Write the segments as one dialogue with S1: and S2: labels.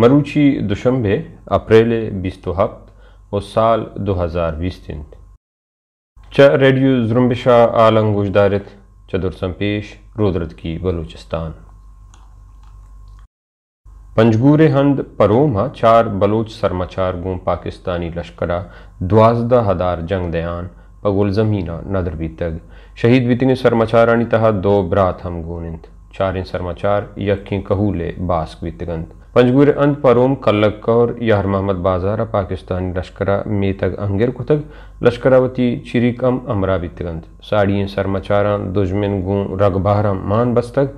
S1: मरुची दुशंबे अप्रैल तो हफ्त और साल दो हज़ार बीस दिन च रेडियो जुम्बिशा आलम गुजदारत चदुरसम पेश रोदरत की बलूचिस्तान पंजगूर हंद परोमा चार बलोच सरमाचार गुम पाकिस्तानी लश्करा द्वाजदा हदार जंग दयान पगुल जमीना नदर भी तग शहीद बीतने सरमाचारानी तहा दो ब्रात हम गोनिंद इन सरमाचार यखें कहूले बास्क बितगंद पंजगूर अंत परोम कल्लक कौर यार महमद बाजार पाकिस्तानी लश्करा मेतग अंगिर कुतग लश्करावती चिरिकम अमरा बितगंत साड़ी सरमाचारा दुजमिन गूँ रगबहरा मान बस्तग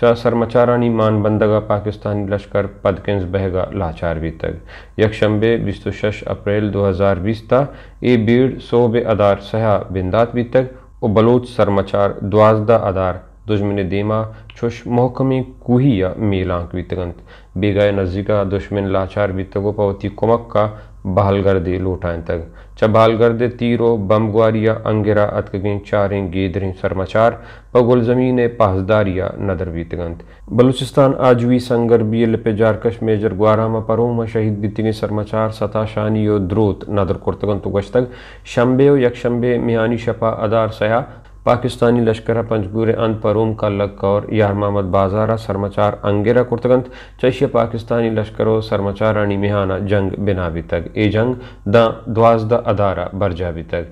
S1: चा सरमाचारानी मान बंदगा पाकिस्तानी लश्कर पदकिंस बहगा लाचार भी तक यकशंबे बिस्तु शश अप्रैल दो हज़ार बीस ता ए बीड़ सोब अदार सहा बिंदात भी तक बलोच सरमाचार द्वाजदा अदार दुजमिन देमा छुश मोहकमी कुहिया मेलांक भी बेगाय नजीका दुश्मन लाचार बीतगो पवती कुमक का बहाल गर्दे लोटाएं तक चबाल गर्दे तीरो बम ग्वारिया अंगेरा अतकगिन चारें गेदरें सरमाचार पगुल जमीन पासदारिया नदर बीतगंत बलूचिस्तान आजवी संगर बी एल पे जारकश मेजर ग्वारा में ग्वारामा परोमा शहीद बीतगे सरमाचार सताशानी यो द्रोत नदर कुर्तगंत तो गश्तक शंबे यकशंबे मियानी शपा अदार सया पाकिस्तानी लश्कर पंजगूर अन परूम का लग और यार महमद बाजारा सरमाचार अंगेरा कुर्तगंत चश पाकिस्तानी लश्कर सरमाचार रानी मिहाना जंग बिनाबी तक ए जंग द्वाज द अदारा बरजाबी तक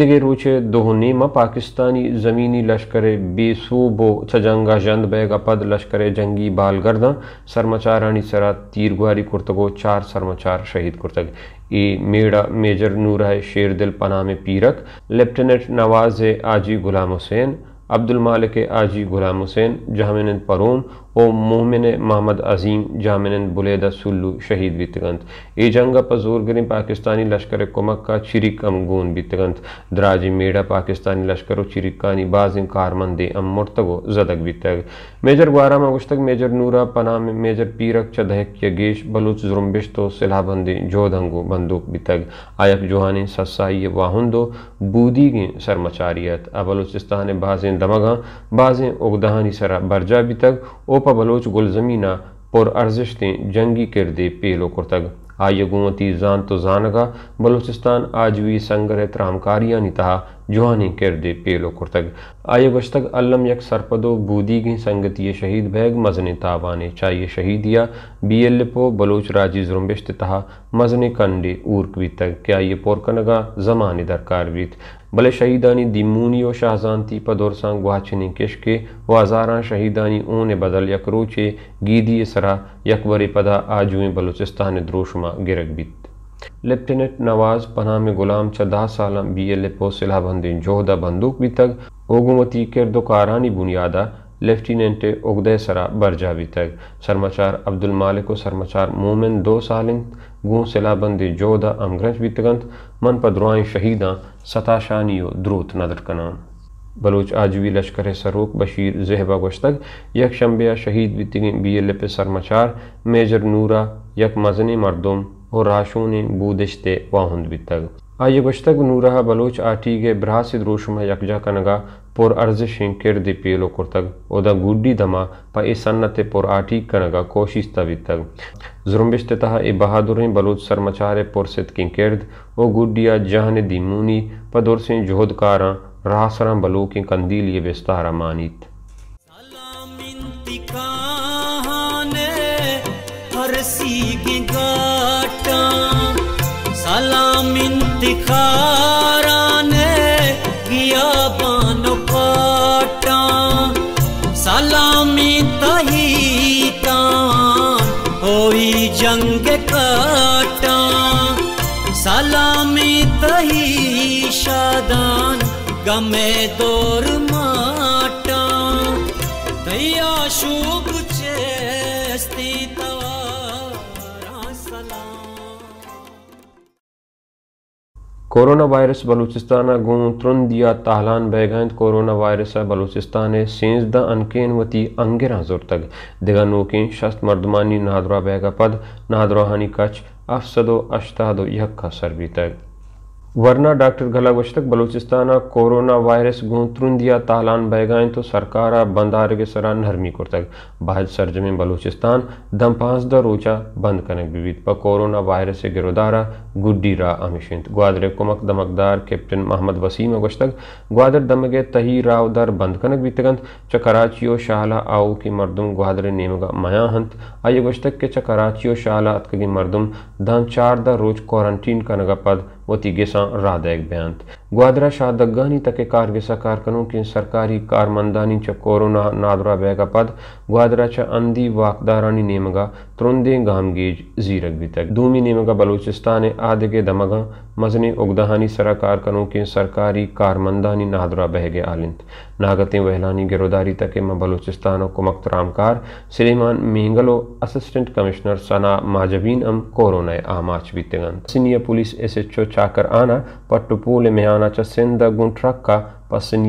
S1: के रूचे दोहनीमा पाकिस्तानी ज़मीनी लश्कर बेसूबो छजंगा जंद बैगा पद लश्कर जंगी बालगर्दा सरमाचार रानी सरा तीरगुआरी कुर्तगो चार सरमाचार शहीद कुर्तग कि मेरा मेजर है शेर दिल पनाम में पीरक लेफ्टिनेंट नवाज आजी गुलाम हुसैन अब्दुल मालिक आजी गुलाम हुसैन जहामिन परोम ओ मोमिन महमद अजीम जामिन बुलेदा सुल्लू शहीद भी तिगंत ए जंग पर जोर गिरी पाकिस्तानी लश्कर कुमक का चिरी कम गोन भी तिगंत दराजी मेढा पाकिस्तानी लश्कर चिरिकानी बाजिम कारमन अम मुर्तगो जदक भी तग मेजर ग्वाराम अगुश्तक मेजर नूरा पना मेजर पीरक चदहक यगेश बलूच जुरम्बिश तो सिलाबंदी जोधंगो बंदूक भी तग आयक जोहान सस्साई दो बूदी गे सरमचारियत अबलूचिस्तान बाजें दमगा बाजें उगदहानी सरा बरजा भी तक ओ कोपा बलोच गुलज़मीना पुर अर्जशतें जंगी किरदे पेलो कुरतग आय गुवती जान तो जानगा बलूचिस्तान आजवी संगर त्रामकारिया नितहा जुहानी किरदे पेलो कुरतग आय गश्तक अल्लम यक सरपदो बूदी गी संगती शहीद बैग मजन तावाने चाहिए शहीदिया बी एल पो बलोच राजी जुरम्बिश्त तहा मजन कंडे ऊर्कवी तक क्या ये पोरकनगा जमाने दरकार बीत بله شهیدانی دیمونی و شهزانتی پا دورسان گواچنی کشک و هزاران شهیدانی اون بدل یک روچه گیدی سرا یک بری پدا آجوی بلوچستان دروشما گرگ بیت لیفٹیننٹ نواز پناہ غلام چدہ سالم بی ایل پو سلح بندین جوہدہ بندوق بھی تک حکومتی کردوکارانی بنیادہ लेफ्टिनेंट उगदे सरा बरजा भी तक सरमाचार अब्दुल मालिक व सरमाचार मोमिन दो सालिन गूँ सिलाबंदी अमग्रंज भी तगंत मन पदरुआई शहीदा सताशानी सताशानियो द्रोत नदर कनान बलोच आजवी लश्कर सरोक बशीर जहबा गुश्तक यक शम्बिया शहीद बीतगी बी एल पे सरमाचार मेजर नूरा यक मजनी मरदम और राशों ने बूदिशते वाहुंद बितग आज बशतग नूरह बलोच आटीगे ब्रासिद रोशम यकजा का नगा पुर अर्ज अर्जशिं किर्दि पेलो कुर्तग उदा गुड्डी दमा प ए सन्नत पुर आटी नगा कोशिश तवितग जुरुम्बिश्तः ए बहादुर बलोच सरमचारे पुरसित किं किर्द ओ गुड्डिया जहन दी दिमूनी पदुर सिं जोहदकारा रासरा बलो किं कंदील ये विस्तारा मानित हर सीखेगा तेरा सलाम किया बानो पाटा सलामी तहीता होई जंग काटा सलामी तही शादान गमे दौर माटा दैया शुभ कोरोना वायरस बलूचिस्तान त्रुन दिया ताहलान बैगंद कोरोना वायरस बलूचिस्तान सेंसदा अनकेन वती अंगेरा जोर तक दिगा शस्त मर्दमानी नादरा बैगा पद हानी कच अफसदो अश्तादो यक्का सरबी तक वरना डॉक्टर गला तक बलूचिस्तान कोरोना वायरस दिया तालान गए तो सरकार के सरा नरमी कुर्तक बाहर सरजमे बलूचिस्तान दम पास दर रोचा बंद कनक विविध प कोरोना वायरस से गिरोदारा गुड्डी रा अमिशिंत ग्वादर कुमक दमकदार कैप्टन मोहम्मद वसीम अगोश तक ग्वादर दमगे तही राव दर बंद कनक बीतगंत च ओ शाहला आओ की मरदुम ग्वादर नेमगा माया हंत आइए अगोश तक के च ओ शाहला अतकगी धन दम चार दर रोज क्वारंटीन कनगा पद و تیگسان رادک بیانت. ग्वादरा शाह दगानी तके ಕಾರ್ ವಿಸ ಕಾರ್ಕನೋं के सरकारी कारमंदानी च कोरोना नादरा बैगा पद ग्वादरा च अंधी वाकदारानी नेमगा त्रोंदे गामगेज जीरक भी तक दूमी नेमगा बलूचिस्तान आदि के दमगा मजने उगदहानी सरा कारकनों के सरकारी कारमंदानी नादरा बहगे आलिंत नागते वहलानी गिरोदारी तक म को कुमक कार सलेमान मेंगलो असिस्टेंट कमिश्नर सना माजबीन अम कोरोना आमाच भी तगंत senior police S H O चाकर आना पट्टुपोले मेहान anachasen guntraka pasin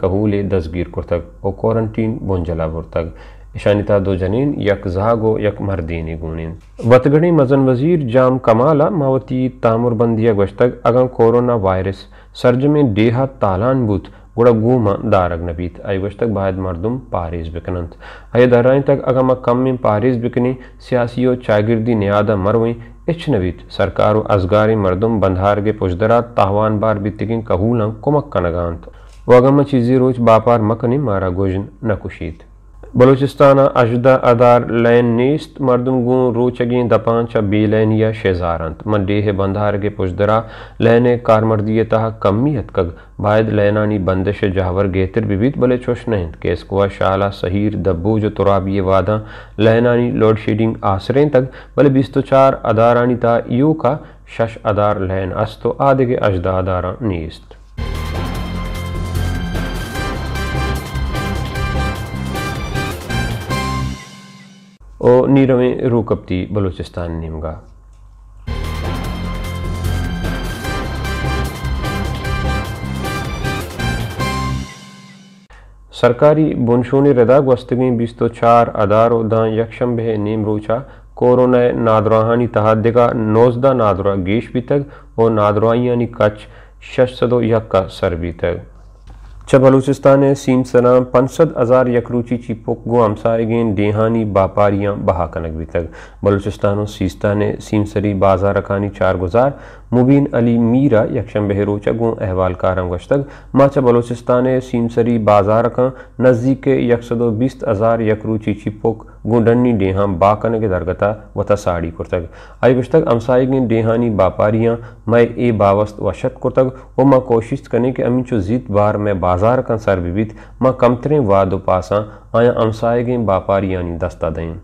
S1: kahule dasgir kurtak o quarantine bonjala burtak इशानिता दो जनीन यक जहागो यक मर्दीनी गुनिन वतगणी मजन वजीर जाम कमाला मावती तामुर बंदिया गश्तक अगं कोरोना वायरस सर्ज में डेहा तालान बुत Guraguma dāragnebiet, aigostak bahad mardum Pāris bikanant. Ayadaraintak agamak kammim Pāris bikini siyasiyo çagirdi niyada marwi इच्छनवीत सरकारो अजगारी मर्दम बंधारगे पुष्दरा ताहवान बार बितिगिन कहूलंग कुमक कनगांत वगम चीजी रोज बापार मकनी मारा गोजन नकुशीत बलूचिस्तान अजदा अदार लैन नीस्त मरदम गूँ रोचगी दपान छ बी लैन या शेजारंत मंडेह बंधार के पुजदरा लहने कारमर्दिय तह कमियत कग बायद लैनानी बंदश जहावर गेतर बिबीत बले चोश नहंद केसकुआ शाला सहीर दब्बू जो तुराबिय वादा लहनानी लोड शेडिंग आसरें तक बले बिस्तो चार अदारानी ता यू का शश अदार लैन अस्तो आदि के अजदा अदारा नीस्त और नीरवें रोकबती बलूचिस्तान निमगा सरकारी बुनशोनी रदा वस्तगी बीस तो चार अदारो दां यकशंबे नीम रूचा कोरोना नादराहानी तहादगा नौजदा नादरा गेश भी तक और नादरायानी कच शश यक्का सर भी तक छ बलूचिस्तान सीम सना पंसद हज़ार यकरूची चिपोक गुआमसागेन देहानी बापारियाँ बहा कनक भी तक बलूचिस्तान और सीस्ता ने सीम सरी बाजार रखानी चार गुजार मुबीन अली मीरा यकशंबह रोचगों अहवाल कारम गश्तग माचा बलोचिस्तान सीमसरी बाजार का नज़दीक यक सदो बीस हज़ार चीची चिपोक गुंडनी डेहाम बाकन के दरगता वता साड़ी कुर्तग आई गुश्तक गिन डेहानी बापारियाँ मैं ए बावस्त वशत कुर्तग व माँ कोशिश करने के चो जीत बार मैं बाजार का सर विविध माँ कमतरें वाद पासा आया अमसाई गिन बापारियानी दस्ता दें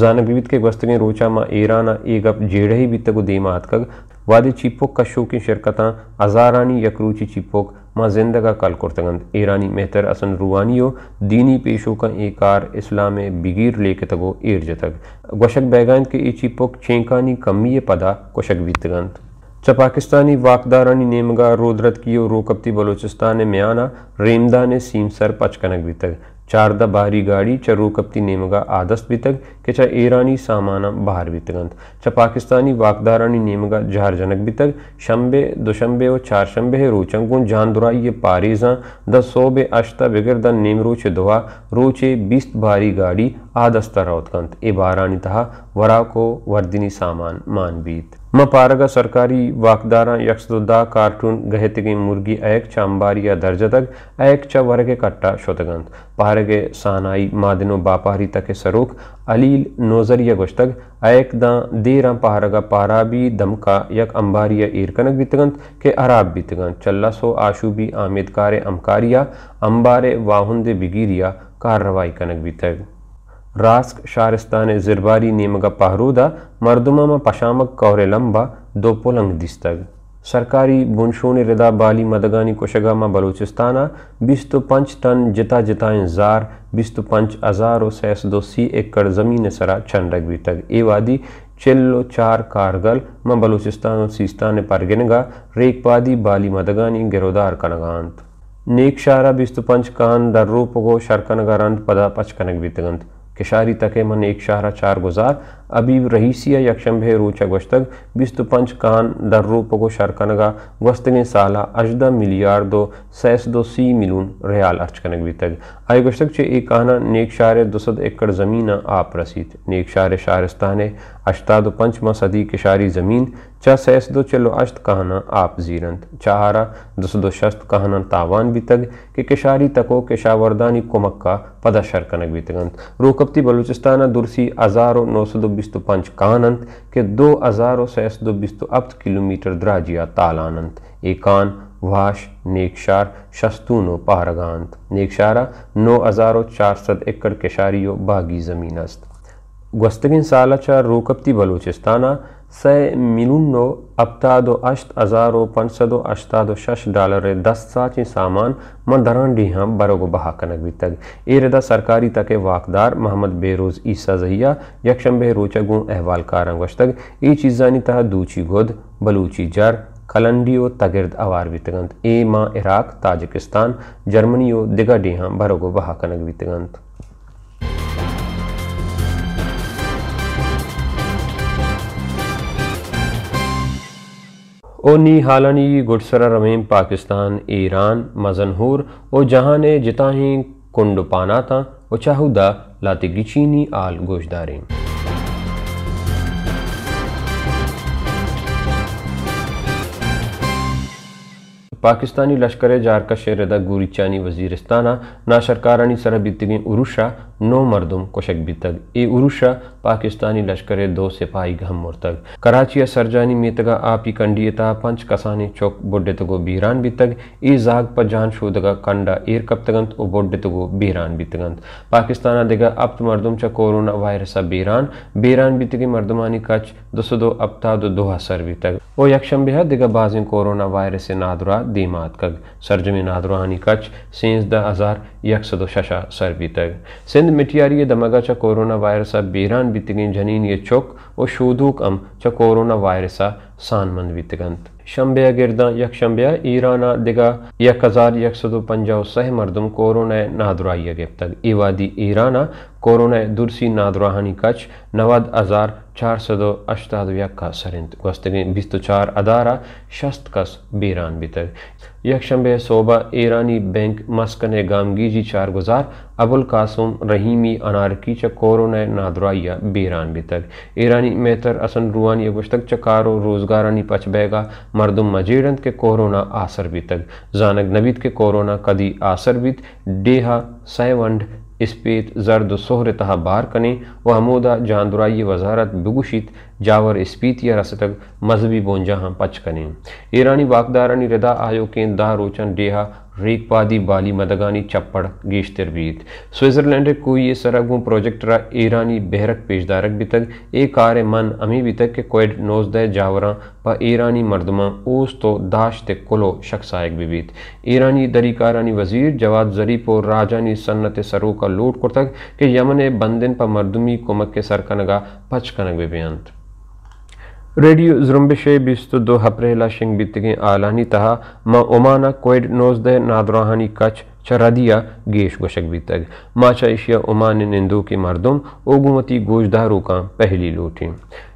S1: जान विविध के वस्तगें रोचा माँ एराना ए गप जेड़ ही तक दे हतकग वाद चीपोक का शौकी शिरकत अजारानी यकरूची चिपोक माँ जिंदगा कल कुरतगंद ईरानी मेहतर असन हो दीनी पेशों का कार इस्लाम बिगिर के तगो एर जतग गशक बैगान के ए चिपोक छेंकानी कमी पदा कोशक बीतगंद च पाकिस्तानी वाकदारानी नेमगा रोदरत की रोकपती बलोचिस्तान म्याना रेमदा ने सीम सर पचकनक बीतग चार दारी गाड़ी च रोकपति नेमगा आदस्त बितग के च ईरानी सामाना बाहर बितगंत च पाकिस्तानी वाकदारानी नेमगा जहरजनक बितग शंबे दुशंबे और चार शंबे है रोचंगुन जान दुराई ये पारेजा द सोबे अश्ता बिगर द नेम रोचे दोहा रोचे बीस भारी गाड़ी आदस्ता रोतगंत ए बारानी तहा वराको वर्दिनी सामान मान बीत मपारग सरकारी वाकदारा यक्षदा कार्टून गहतगी मुर्गी ऐक चांबारिया दर्जतक ऐक च वर्ग कट्टा शोतगंत पारगे सानाई मादिनो बापारी तके सरोक अलील नोजरिया गुश्तक ऐक दा देरा पारगा पाराबी दमका यक अंबारिया ईरकनक बितगंत के अराब बीतगंत चल्ला सो आशुबी आमिद कारे अमकारिया अम्बारे वाहुंदे बिगिरिया कार्रवाई कनक बीतग रास्क शारस्तान जिरबारी नीमग पहरूदा मर्दुमम पशामक कौरे लंबा दो पोलंग दिस्तग सरकारी बुनशोन रिदा बाली मदगानी कोशगामा बलूचिस्ताना बिस्तु तो पंच टन जिता जिता जार बिस्तु तो पंच हज़ारो सैस दो सी एकड़ ज़मीन सरा छन रगवी तक ए वादी चिल्लो चार कारगल म बलूचिस्तान और सीस्तान परगिनगा रेकपादी बाली मदगानी गिरोदार कनगांत नेक शारा बिस्तु तो पंच कान गो शरकनगा रंत पदा पचकनग बीतगंत कि शायरी तक मन एक शाहरा चार गुजार अभी रहीसिया यक्षंभे रोचक वस्तग बिस्तुपंच कान को शर्कनगा वस्तने साला अजदा मिलियार दो सैस दो सी मिलून रयाल अर्चकनग वितग वस्तक चे एक कहना नेक शार दुसद एकड़ जमीन आप रसीद नेक शार शारस्तान अश्ताद म सदी के शारी ज़मीन चा सैस दो चलो अश्त कहना आप जीरंत चाहरा दस दो शस्त कहना तावान भी के किशारी तको कुमक का पदा शरकनक भी तगंत रोकपती बलूचिस्ताना दुरसी अजारो नौ सौ बिस्तु पंच कानंत के दो दो हजारों बिस्तु 2670 किलोमीटर द्राजिया तालानंत एकान वाश नेकशार शस्तूनो पारगांत नेकशारा नौ हजारों चार सद एकड़ केशारियो बागी जमीनस्त अस्त साला चार रोकबती बलोचिस्ताना से मिलुनो अबतादो अश्त अजारो पंचसदो अश्तादो शश डॉलर दस साची सामान मंदरान डीहा बरोग बहा कनक भी तक इरदा सरकारी तके वाकदार मोहम्मद बेरोज ईसा जहिया यक्षम बे रोचगु अहवाल कारंगश तक ए चीजानी तह दूची गोद बलूची जर कलंडियो तगिर्द अवार वितगंत ए माँ इराक ताजिकिस्तान जर्मनी दिगा डीहा बरोग बहा कनक वितगंत ओनी हालनी गुडसरा रमीम पाकिस्तान ईरान मजनहूर ओ जहाँ ने जिता ही कुंड पाना था ओ चाहुदा लातिगी चीनी आल गोशदारी पाकिस्तानी लश्कर जारका शेरदा गोरीचानी वजीरस्ताना ना नाशरकारानी सरबितगिन उरुशा नौ मरदम कुशक बितग ए उरुशा पाकिस्तानी लश्कर दो सिपाही गम मुरतग कराचिया सरजानी मेतगा आपी कंडियता पंच कसानी चौक बुड्डे तगो बीरान बितग ए जाग पर जान शोधगा कंडा एर कप तगंत ओ बुड्डे तगो बीरान बितगंत पाकिस्तान दिगा अब मरदम चा कोरोना वायरस बीरान बीरान बितगी तगी मरदमानी कच दो सो दो अपता दो दोहा सर बितग तक ओ यकशम बेहद दिगा बाजिंग कोरोना वायरस नादुरा दीमात कग सरजमी नादुरानी कच सेंस द हजार यक सदो शशा सर बीतग सिंध मिटियारी दमगा च कोरोना वायरस बीरान बीतगी जनीन ये चुक और शोधूक अम च कोरोना वायरस सानमंद बीतगंत शम्बिया गिरदा यक शम्बिया ईराना दिगा यक हजार यक सदो पंजाव सह मरदम कोरोना नादुराई गिप तक ईवादी ईराना कोरोना दुर्सी नादराहानी कच नवद अजार चार सदो अश्ताद व्यक्का सरिंत गस्तगे बिस्त चार अदारा शस्त कस बीरान बितर यकशंबे सोबा ईरानी बैंक मस्कन गामगीजी चार गुजार अबुल कासुम रहीमी अनारकी च कोरोना नादराया बीरान बितर ईरानी मेहतर असन रूहानी गुश्तक चकारो रोजगारानी पचबेगा मर्दुम मजीरंत के कोरोना आसर बितग जानक नबीत के कोरोना कदी आसर बित डेहा सैवंड इस्पेत जर्द सोहर तहा बार कने व हमोदा जानदुराई वजारत बगुशित जावर इस्पीतिया रसतक मजहबी बोंजा हम पच करें ईरानी वाकदारानी रदा आयो के दा रोचन डेहा रेकपादी बाली मदगानी चप्पड़ गेश तरबीत स्विट्ज़रलैंड को ये प्रोजेक्ट प्रोजेक्टरा ईरानी बहरक पेशदारक भी तक ए कार मन अमी भी तक के कोयड नोजद जावरा प ईरानी मरदमा ओस तो दाश ते कुलो शख्सायक भी बीत ईरानी दरीकारानी वजीर जवाद जरीप और राजानी सन्नत सरो का लोट कुर्तक के यमन बंदिन प मरदमी कुमक के सरकनगा पचकनक भी बेअंत रेडियो दो बिस्तुदो हप्रेला शिंग बितगे आलानी तहा मा ओमाना कोइड दे नादराहानी कच चरादिया गेश गोशक बीतग माचा एशिया ओमान निंदो के मर्दों ओगुमती गोजदारों का पहली लूटी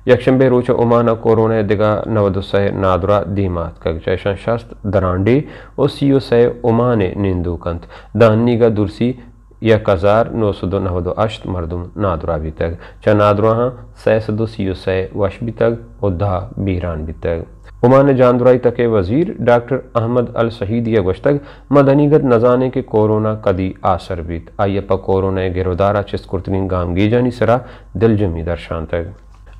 S1: यकशंबे रोचा ओमाना कोरोना दिगा सह नादरा दीमात कग जैशन शस्त दरांडे और सीओ सह ओमान निंदो कंत दानी का दुरसी यह कज़ार दो नव दो अश्त मरदुम नादुरा भी तक चा नादुरा सैसदो सी सह वश भी तक उदा बीरान भी तक उमान जानदुराई तक वज़ीर डॉक्टर अहमद अल शहीद यह गश तक मदनीगत नजाने के कोरोना कदी आसर बीत आइयपा कोरोना गिरोदारा चिस्कुर्तनी जानी सरा दिल जमी दर्शान तक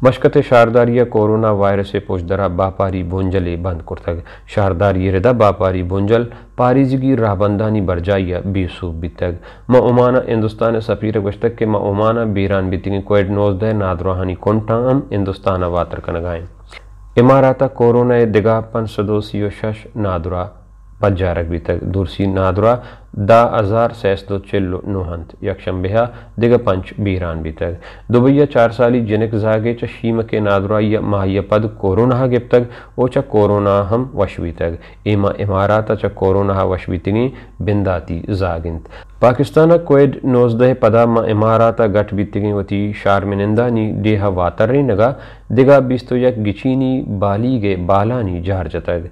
S1: मशकत शारदारी कोरोना वायरस पुशदरा बापारी बोंजल बंद कुर्तग शारदारी रिदा बापारी बोंजल पारिजगी राहबंदानी बरजाइया बेसूब बितग उमाना हिंदुस्तान सफीर गश्तक के मोमाना बीरान बीत कोविड नोज दह नादरोहानी कुंटाम हिंदुस्तान वातर कनगाएं इमारात कोरोना दिगा पन सदोसी शश नादुरा पंजा रख बीतक दूरसी नादुरा da azar sesdocello90 yakşembeha digapanch biran bitag दुबैया चार साली जनक जागे च शीम के नादरा या माह्य पद कोरोना गिप तक ओ च कोरोना हम वशवी तक एमा इमारात च कोरोना वशवितनी बिंदाती जागिंत पाकिस्तान कोविड नोजदह पदा मा इमारात गट बीतगी वती शारमिनिंदा नी डेहा वातर नगा दिगा बिस्तो यक गिचीनी बाली गे बालानी जार जतग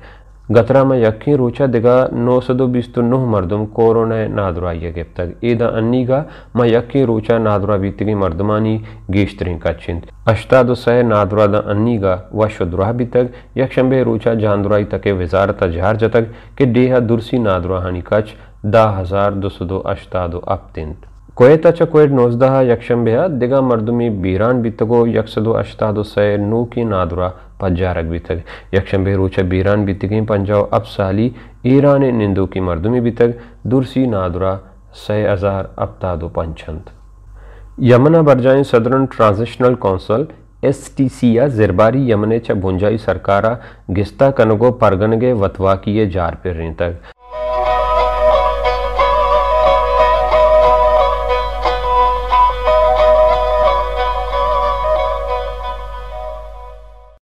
S1: गतरा में यखी रोचा दिगा नौ सौ दो बीस तो नुह मरदुम कोरोना नादुरा ये गिप तक ए दन्नी गा मैं यखी रोचा नादुरा बीत गई मरदमानी गेश्तरी का छिंद अष्टाद सह नादुरा द अन्नी गा व शुद्रा बीतक यक्षम्भे रोचा जानदुराई तके विजारत झार जतक के डेहा दुरसी नादुरा हानि कच दह हजार दो सौ दो अष्टादो अपतिंत क्वेत च क्वेड नोजद यक्षंभ्य दिगमर्दुमी बीरान्वितगो यक्षदो अष्टादशय नू की नादुरा पज्जारग्वितग यक्षंभ्य रुच बीरान्वितगे पंजाव अपसाली ईरान निंदु की मर्दुमी वितग दुर्सी नादुरा सय अजार अप्तादो पंचंत यमुना बरजाय southern transitional council S T C या जिरबारी यमने च भुंजाई सरकारा गिस्ता कनगो परगनगे वतवा किए जार पे रेतक